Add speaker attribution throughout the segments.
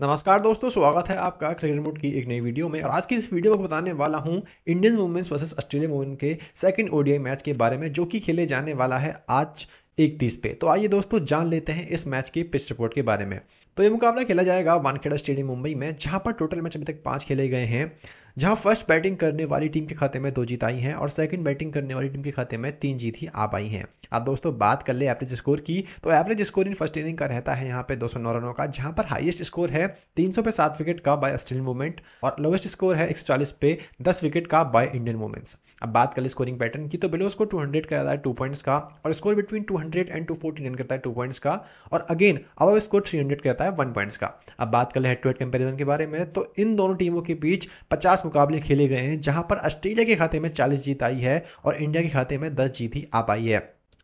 Speaker 1: नमस्कार दोस्तों स्वागत है आपका क्रिकेट मोड की एक नई वीडियो में और आज की इस वीडियो को बताने वाला हूं Indian women's versus Australian women के सेकंड ओडीआई मैच के बारे में जो कि खेले जाने वाला है आज एक तीस पे तो आइए दोस्तों जान लेते हैं इस मैच की पिच रिपोर्ट के बारे में तो ये मुकाबला खेला जाएगा वानखेड़ा स्टेडियम मुंबई में जहाँ पर टोटल मैच अभी तक पाँच खेले गए हैं जहां फर्स्ट बैटिंग करने वाली टीम के खाते में दो जीत आई हैं और सेकंड बैटिंग करने वाली टीम के खाते में तीन जीत ही आ पाई हैं अब दोस्तों बात कर ले एवरेज स्कोर की तो average score in first inning का रहता है यहाँ पे दो रनों का जहां पर हाइएस्ट स्कोर है तीन पे सात विकेट का बाय ऑस्ट्रेलियन मूवमेंट और लोवेस्ट स्कोर है एक पे दस विकेट का बाय इंडियन मूवमेंट्स अब बात कर ले स्कोरिंग पैटर्न की तो बिलो स्कोर टू हंड्रेड कहता है टू पॉइंट्स का और score between two hundred and two forty करता है टू पॉइंट्स का और अगेन अब स्कोर थ्री हंड्रेड कहता है वन पॉइंट्स का अब बात कर ले हेड टू हेड कंपेरिजन के बारे में तो इन दोनों टीमों के बीच पचास मुकाबले खेले गए हैं जहां पर ऑस्ट्रेलिया के खाते में 40 जीत आई है और इंडिया के खाते में 10 जीत ही आ पाई है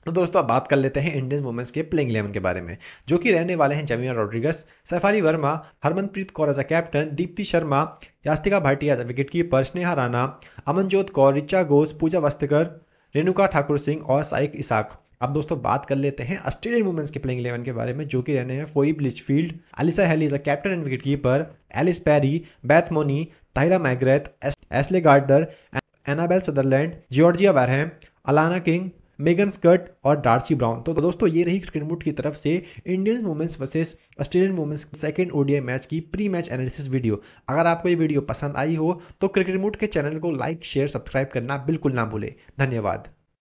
Speaker 1: तो दोस्तों अब बात कर लेते हैं इंडियन वुमेंस के प्लेइंग इलेवन के बारे में जो कि रहने वाले हैं Jemimah Rodrigues Shafali Verma Harmanpreet Kaur as captain Deepti Sharma Yastika Bhatia as wicket keeper Sneha Rana Amanjot Kaur Richa Ghosh Pooja Vastrakar Renuka Thakur Singh और साइक इसाक अब दोस्तों बात कर लेते हैं ऑस्ट्रेलियन वुमेंस के प्लेइंग इलेवन के बारे में जो कि रहने हैं Phoebe Litchfield Alyssa Healy is a captain and wicket keeper Ellyse Perry Beth Mooney Tahlia McGrath Ashleigh Gardner Annabel Sutherland Georgia Wareham Alana King Megan Schutt और डार्सी ब्राउन तो दोस्तों ये रही क्रिकेट मूड की तरफ से Indian women's versus Australian women's second ODI match की pre match analysis video अगर आपको ये वीडियो पसंद आई हो तो क्रिकेट मूड के चैनल को लाइक शेयर सब्सक्राइब करना बिल्कुल ना भूलें धन्यवाद